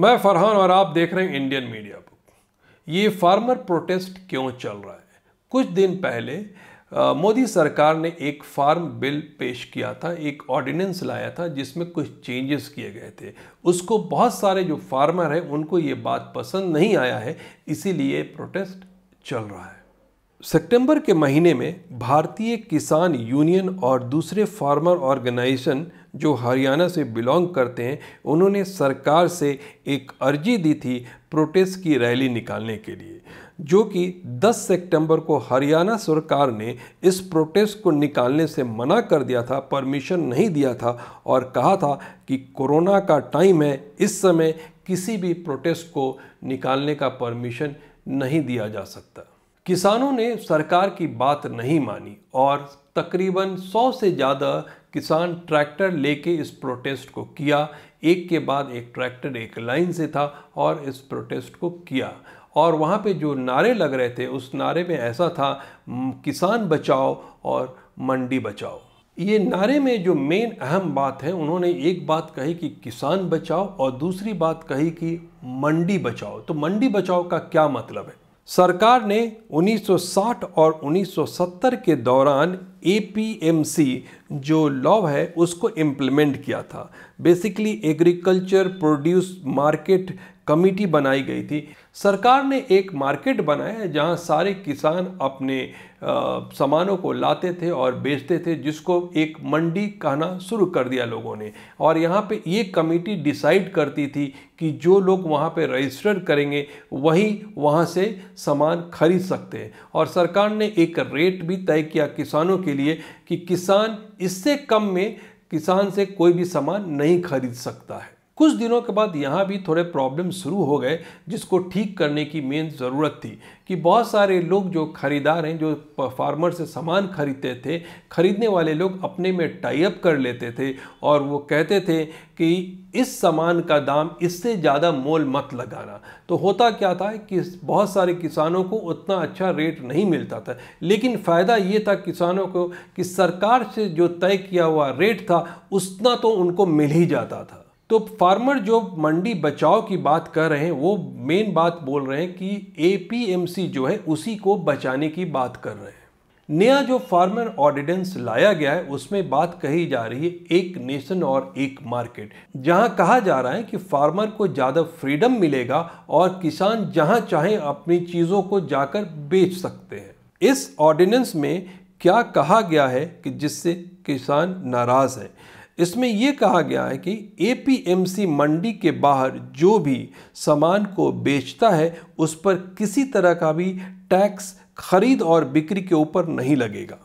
मैं फरहान और आप देख रहे हैं इंडियन मीडिया बुक ये फार्मर प्रोटेस्ट क्यों चल रहा है कुछ दिन पहले मोदी सरकार ने एक फार्म बिल पेश किया था एक ऑर्डिनेंस लाया था जिसमें कुछ चेंजेस किए गए थे उसको बहुत सारे जो फार्मर हैं उनको ये बात पसंद नहीं आया है इसीलिए प्रोटेस्ट चल रहा है सितंबर के महीने में भारतीय किसान यूनियन और दूसरे फार्मर ऑर्गेनाइजेशन जो हरियाणा से बिलोंग करते हैं उन्होंने सरकार से एक अर्जी दी थी प्रोटेस्ट की रैली निकालने के लिए जो कि 10 सितंबर को हरियाणा सरकार ने इस प्रोटेस्ट को निकालने से मना कर दिया था परमिशन नहीं दिया था और कहा था कि कोरोना का टाइम है इस समय किसी भी प्रोटेस्ट को निकालने का परमिशन नहीं दिया जा सकता किसानों ने सरकार की बात नहीं मानी और तकरीबन 100 से ज़्यादा किसान ट्रैक्टर लेके इस प्रोटेस्ट को किया एक के बाद एक ट्रैक्टर एक लाइन से था और इस प्रोटेस्ट को किया और वहाँ पे जो नारे लग रहे थे उस नारे में ऐसा था किसान बचाओ और मंडी बचाओ ये नारे में जो मेन अहम बात है उन्होंने एक बात कही कि किसान बचाओ और दूसरी बात कही कि मंडी बचाओ तो मंडी बचाओ का क्या मतलब है सरकार ने 1960 और 1970 के दौरान एपीएमसी जो लॉ है उसको इम्प्लीमेंट किया था basically agriculture produce market committee बनाई गई थी सरकार ने एक मार्केट बनाया जहां सारे किसान अपने सामानों को लाते थे और बेचते थे जिसको एक मंडी कहना शुरू कर दिया लोगों ने और यहाँ पे ये कमेटी डिसाइड करती थी कि जो लोग वहाँ पे रजिस्टर करेंगे वही वहाँ से सामान खरीद सकते हैं और सरकार ने एक रेट भी तय किया किसानों के लिए कि किसान इससे कम में किसान से कोई भी सामान नहीं खरीद सकता है कुछ दिनों के बाद यहाँ भी थोड़े प्रॉब्लम शुरू हो गए जिसको ठीक करने की मेन ज़रूरत थी कि बहुत सारे लोग जो खरीदार हैं जो फार्मर से सामान खरीदते थे खरीदने वाले लोग अपने में टाइप कर लेते थे और वो कहते थे कि इस सामान का दाम इससे ज़्यादा मोल मत लगाना तो होता क्या था कि बहुत सारे किसानों को उतना अच्छा रेट नहीं मिलता था लेकिन फ़ायदा ये था किसानों को कि सरकार से जो तय किया हुआ रेट था उतना तो उनको मिल ही जाता था तो फार्मर जो मंडी बचाव की बात कर रहे हैं वो मेन बात बोल रहे हैं कि एपीएमसी जो है उसी को बचाने की बात कर रहे हैं नया जो फार्मर ऑर्डिनेंस लाया गया है उसमें बात कही जा रही है एक नेशन और एक मार्केट जहां कहा जा रहा है कि फार्मर को ज़्यादा फ्रीडम मिलेगा और किसान जहां चाहें अपनी चीज़ों को जाकर बेच सकते हैं इस ऑर्डिनेंस में क्या कहा गया है कि जिससे किसान नाराज़ है इसमें यह कहा गया है कि एपीएमसी मंडी के बाहर जो भी सामान को बेचता है उस पर किसी तरह का भी टैक्स खरीद और बिक्री के ऊपर नहीं लगेगा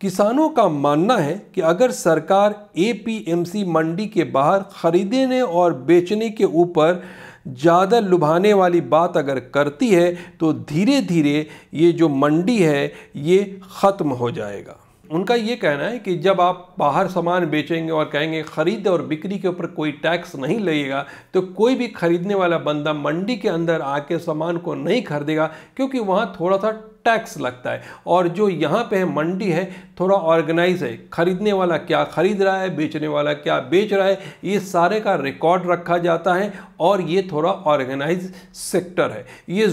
किसानों का मानना है कि अगर सरकार एपीएमसी मंडी के बाहर खरीदने और बेचने के ऊपर ज़्यादा लुभाने वाली बात अगर करती है तो धीरे धीरे ये जो मंडी है ये ख़त्म हो जाएगा उनका ये कहना है कि जब आप बाहर सामान बेचेंगे और कहेंगे ख़रीद और बिक्री के ऊपर कोई टैक्स नहीं लगेगा तो कोई भी ख़रीदने वाला बंदा मंडी के अंदर आके सामान को नहीं खरीदेगा क्योंकि वहाँ थोड़ा सा टैक्स लगता है और जो यहाँ पे है मंडी है थोड़ा ऑर्गेनाइज है ख़रीदने वाला क्या ख़रीद रहा है बेचने वाला क्या बेच रहा है ये सारे का रिकॉर्ड रखा जाता है और ये थोड़ा ऑर्गेनाइज सेक्टर है ये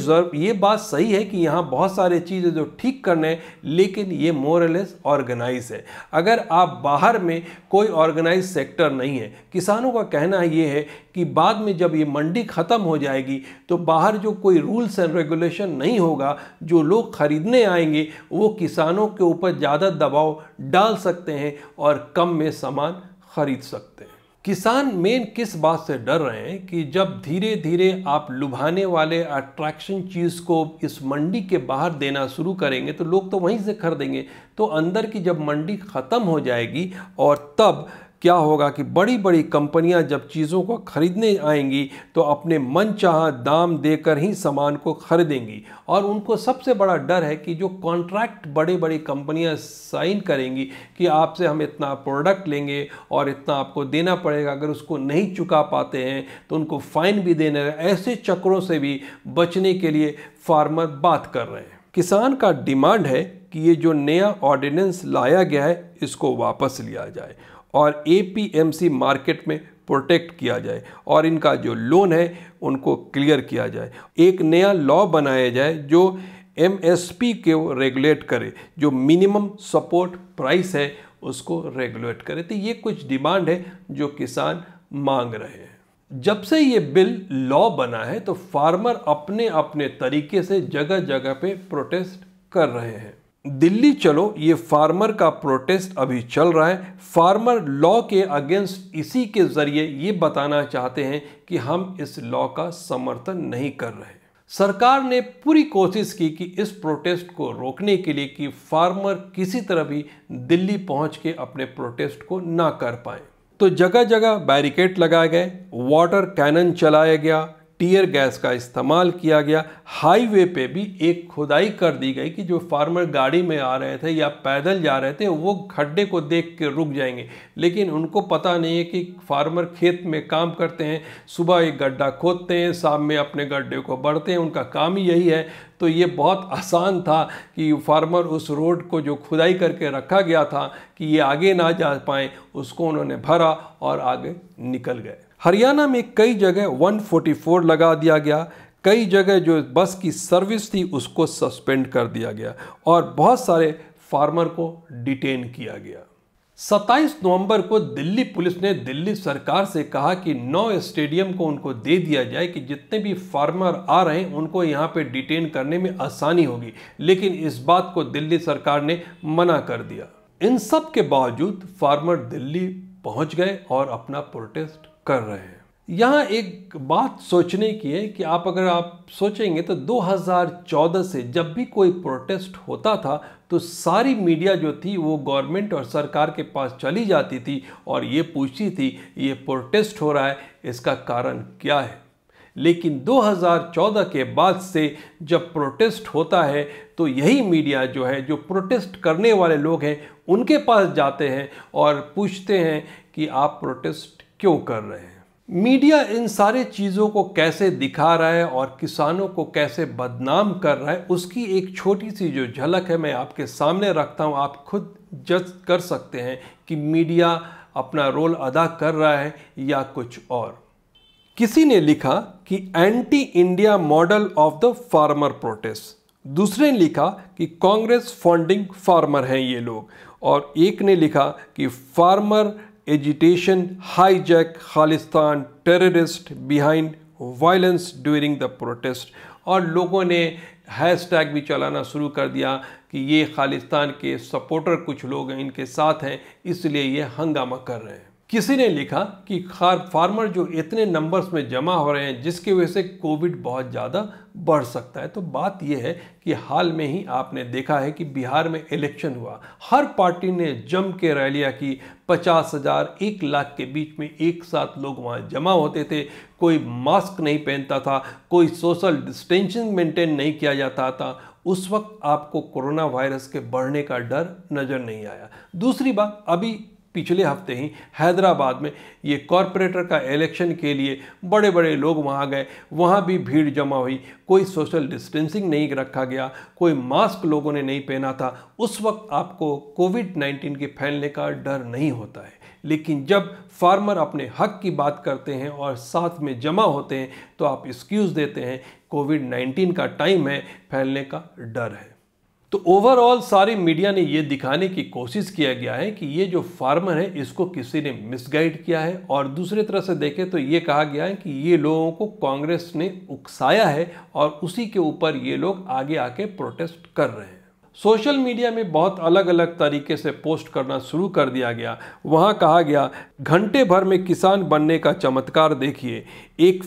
ये बात सही है कि यहाँ बहुत सारे चीज़ें जो ठीक करने हैं लेकिन ये मोरलेस और ऑर्गेनाइज है अगर आप बाहर में कोई ऑर्गेनाइज सेक्टर नहीं है किसानों का कहना ये है कि बाद में जब ये मंडी ख़त्म हो जाएगी तो बाहर जो कोई रूल्स एंड रेगुलेशन नहीं होगा जो लोग ख़रीदने आएंगे वो किसानों के ऊपर ज़्यादा दबाव डाल सकते हैं और कम में सामान खरीद सकते हैं किसान मेन किस बात से डर रहे हैं कि जब धीरे धीरे आप लुभाने वाले अट्रैक्शन चीज़ को इस मंडी के बाहर देना शुरू करेंगे तो लोग तो वहीं से खरीदेंगे तो अंदर की जब मंडी ख़त्म हो जाएगी और तब क्या होगा कि बड़ी बड़ी कंपनियां जब चीज़ों को ख़रीदने आएंगी तो अपने मन चाह दाम देकर ही सामान को ख़रीदेंगी और उनको सबसे बड़ा डर है कि जो कॉन्ट्रैक्ट बड़े बड़ी कंपनियां साइन करेंगी कि आपसे हम इतना प्रोडक्ट लेंगे और इतना आपको देना पड़ेगा अगर उसको नहीं चुका पाते हैं तो उनको फ़ाइन भी देने ऐसे चक्रों से भी बचने के लिए फार्मर बात कर रहे हैं किसान का डिमांड है कि ये जो नया ऑर्डिनेंस लाया गया है इसको वापस लिया जाए और एपीएमसी मार्केट में प्रोटेक्ट किया जाए और इनका जो लोन है उनको क्लियर किया जाए एक नया लॉ बनाया जाए जो एमएसपी को रेगुलेट करे जो मिनिमम सपोर्ट प्राइस है उसको रेगुलेट करे तो ये कुछ डिमांड है जो किसान मांग रहे हैं जब से ये बिल लॉ बना है तो फार्मर अपने अपने तरीके से जगह जगह पे प्रोटेस्ट कर रहे हैं दिल्ली चलो ये फार्मर का प्रोटेस्ट अभी चल रहा है फार्मर लॉ के अगेंस्ट इसी के ज़रिए ये बताना चाहते हैं कि हम इस लॉ का समर्थन नहीं कर रहे सरकार ने पूरी कोशिश की कि इस प्रोटेस्ट को रोकने के लिए कि फार्मर किसी तरह भी दिल्ली पहुंच के अपने प्रोटेस्ट को ना कर पाए तो जगह जगह बैरिकेड लगाए गए वाटर कैनन चलाया गया टीयर गैस का इस्तेमाल किया गया हाईवे पे भी एक खुदाई कर दी गई कि जो फार्मर गाड़ी में आ रहे थे या पैदल जा रहे थे वो खड्डे को देख के रुक जाएंगे लेकिन उनको पता नहीं है कि फार्मर खेत में काम करते हैं सुबह एक गड्ढा खोदते हैं शाम में अपने गड्ढे को बढ़ते हैं उनका काम ही यही है तो ये बहुत आसान था कि फार्मर उस रोड को जो खुदाई करके रखा गया था कि ये आगे ना जा पाएँ उसको उन्होंने भरा और आगे निकल गए हरियाणा में कई जगह 144 लगा दिया गया कई जगह जो बस की सर्विस थी उसको सस्पेंड कर दिया गया और बहुत सारे फार्मर को डिटेन किया गया 27 नवंबर को दिल्ली पुलिस ने दिल्ली सरकार से कहा कि नौ स्टेडियम को उनको दे दिया जाए कि जितने भी फार्मर आ रहे हैं उनको यहाँ पे डिटेन करने में आसानी होगी लेकिन इस बात को दिल्ली सरकार ने मना कर दिया इन सब के बावजूद फार्मर दिल्ली पहुँच गए और अपना प्रोटेस्ट कर रहे हैं यहाँ एक बात सोचने की है कि आप अगर आप सोचेंगे तो 2014 से जब भी कोई प्रोटेस्ट होता था तो सारी मीडिया जो थी वो गवर्नमेंट और सरकार के पास चली जाती थी और ये पूछती थी ये प्रोटेस्ट हो रहा है इसका कारण क्या है लेकिन 2014 के बाद से जब प्रोटेस्ट होता है तो यही मीडिया जो है जो प्रोटेस्ट करने वाले लोग हैं उनके पास जाते हैं और पूछते हैं कि आप प्रोटेस्ट क्यों कर रहे हैं मीडिया इन सारे चीज़ों को कैसे दिखा रहा है और किसानों को कैसे बदनाम कर रहा है उसकी एक छोटी सी जो झलक है मैं आपके सामने रखता हूँ आप खुद जज कर सकते हैं कि मीडिया अपना रोल अदा कर रहा है या कुछ और किसी ने लिखा कि anti India model of the farmer protest दूसरे ने लिखा कि कांग्रेस फंडिंग फार्मर हैं ये लोग और एक ने लिखा कि farmer agitation, hijack Khalistan terrorist behind violence during the protest. और लोगों ने हैशटैग भी चलाना शुरू कर दिया कि ये खालिस्तान के सपोर्टर कुछ लोग इनके साथ हैं इसलिए ये हंगामा कर रहे हैं किसी ने लिखा कि फार्मर जो इतने नंबर्स में जमा हो रहे हैं जिसकी वजह से कोविड बहुत ज़्यादा बढ़ सकता है तो बात यह है कि हाल में ही आपने देखा है कि बिहार में इलेक्शन हुआ हर पार्टी ने जम के रैलियाँ की पचास हज़ार एक लाख के बीच में एक साथ लोग वहाँ जमा होते थे कोई मास्क नहीं पहनता था कोई सोशल डिस्टेंसिंग मेंटेन नहीं किया जाता था उस वक्त आपको कोरोना वायरस के बढ़ने का डर नज़र नहीं आया दूसरी बात अभी पिछले हफ्ते ही हैदराबाद में ये कॉरपोरेटर का इलेक्शन के लिए बड़े बड़े लोग वहाँ गए वहाँ भी भीड़ जमा हुई कोई सोशल डिस्टेंसिंग नहीं रखा गया कोई मास्क लोगों ने नहीं पहना था उस वक्त आपको कोविड 19 के फैलने का डर नहीं होता है लेकिन जब फार्मर अपने हक की बात करते हैं और साथ में जमा होते हैं तो आप एक्सक्यूज़ देते हैं कोविड 19 का टाइम है फैलने का डर है तो ओवरऑल सारी मीडिया ने ये दिखाने की कोशिश किया गया है कि ये जो फार्मर है इसको किसी ने मिसगाइड किया है और दूसरी तरह से देखें तो ये कहा गया है कि ये लोगों को कांग्रेस ने उकसाया है और उसी के ऊपर ये लोग आगे आके प्रोटेस्ट कर रहे हैं सोशल मीडिया में बहुत अलग अलग तरीके से पोस्ट करना शुरू कर दिया गया वहाँ कहा गया घंटे भर में किसान बनने का चमत्कार देखिए एक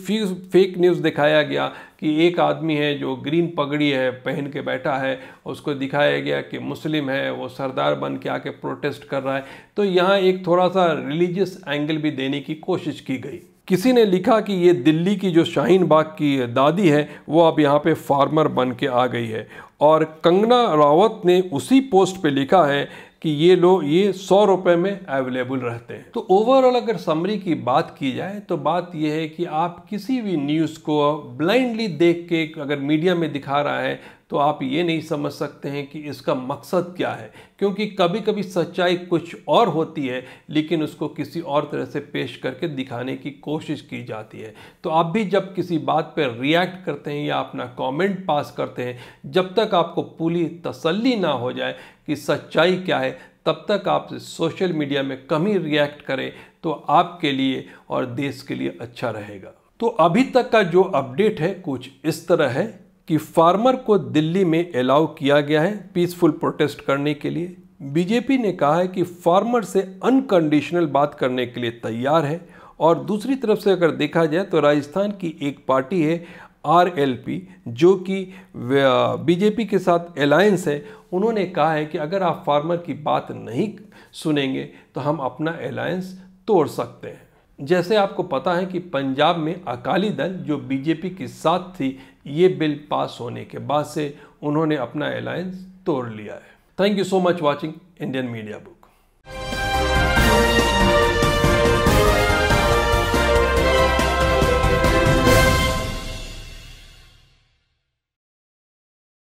फेक न्यूज़ दिखाया गया कि एक आदमी है जो ग्रीन पगड़ी है पहन के बैठा है उसको दिखाया गया कि मुस्लिम है वो सरदार बन के आके प्रोटेस्ट कर रहा है तो यहाँ एक थोड़ा सा रिलीजियस एंगल भी देने की कोशिश की गई किसी ने लिखा कि ये दिल्ली की जो शाहीन बाग की दादी है वो अब यहाँ पे फार्मर बन के आ गई है और कंगना रावत ने उसी पोस्ट पे लिखा है कि ये लोग ये सौ रुपये में अवेलेबल रहते हैं तो ओवरऑल अगर समरी की बात की जाए तो बात यह है कि आप किसी भी न्यूज़ को ब्लाइंडली देख के अगर मीडिया में दिखा रहा है तो आप ये नहीं समझ सकते हैं कि इसका मकसद क्या है क्योंकि कभी कभी सच्चाई कुछ और होती है लेकिन उसको किसी और तरह से पेश करके दिखाने की कोशिश की जाती है तो आप भी जब किसी बात पर रिएक्ट करते हैं या अपना कमेंट पास करते हैं जब तक आपको पूरी तसल्ली ना हो जाए कि सच्चाई क्या है तब तक आप सोशल मीडिया में कम ही रिएक्ट करें तो आपके लिए और देश के लिए अच्छा रहेगा तो अभी तक का जो अपडेट है कुछ इस तरह है कि फार्मर को दिल्ली में अलाउ किया गया है पीसफुल प्रोटेस्ट करने के लिए बीजेपी ने कहा है कि फार्मर से अनकंडीशनल बात करने के लिए तैयार है और दूसरी तरफ से अगर देखा जाए तो राजस्थान की एक पार्टी है आरएलपी जो कि बीजेपी के साथ अलायंस है उन्होंने कहा है कि अगर आप फार्मर की बात नहीं सुनेंगे तो हम अपना अलायंस तोड़ सकते हैं जैसे आपको पता है कि पंजाब में अकाली दल जो बीजेपी के साथ थी ये बिल पास होने के बाद से उन्होंने अपना अलायंस तोड़ लिया है thank you so much watching Indian media book